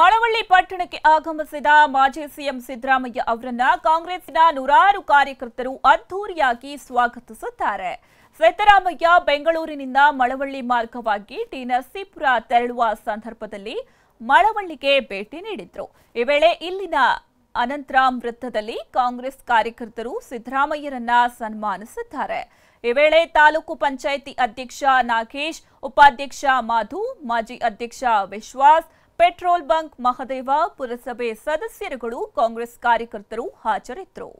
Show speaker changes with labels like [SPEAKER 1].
[SPEAKER 1] ಮಳವಳ್ಳಿ ಪಟ್ಟಣಕ್ಕೆ ಆಗಮಿಸಿದ ಮಾಜಿ ಸಿಎಂ ಸಿದ್ದರಾಮಯ್ಯ ಅವರನ್ನ ಕಾಂಗ್ರೆಸ್ನ ನೂರಾರು ಕಾರ್ಯಕರ್ತರು ಅದ್ದೂರಿಯಾಗಿ ಸ್ವಾಗತಿಸುತ್ತಾರೆ ಸಿದ್ದರಾಮಯ್ಯ ಬೆಂಗಳೂರಿನಿಂದ ಮಳವಳ್ಳಿ ಮಾರ್ಗವಾಗಿ ಟಿ ನರಸೀಪುರ ತೆರಳುವ ಸಂದರ್ಭದಲ್ಲಿ ಮಳವಳ್ಳಿಗೆ ಭೇಟಿ ನೀಡಿದ್ರು ಈ ವೇಳೆ ಇಲ್ಲಿನ ಅನಂತರಾಮ್ ವೃತ್ತದಲ್ಲಿ ಕಾಂಗ್ರೆಸ್ ಕಾರ್ಯಕರ್ತರು ಸಿದ್ದರಾಮಯ್ಯರನ್ನ ಸನ್ಮಾನಿಸಿದ್ದಾರೆ ಈ ವೇಳೆ ತಾಲೂಕು ಪಂಚಾಯಿತಿ ಅಧ್ಯಕ್ಷ ನಾಗೇಶ್ ಉಪಾಧ್ಯಕ್ಷ ಮಾಧು ಮಾಜಿ ಅಧ್ಯಕ್ಷ ವಿಶ್ವಾಸ್ ಪೆಟ್ರೋಲ್ ಬಂಕ್ ಮಹದೇವ ಪುರಸಭೆ ಸದಸ್ಯರುಗಳು ಕಾಂಗ್ರೆಸ್ ಕಾರ್ಯಕರ್ತರು ಹಾಜರಿದ್ದರು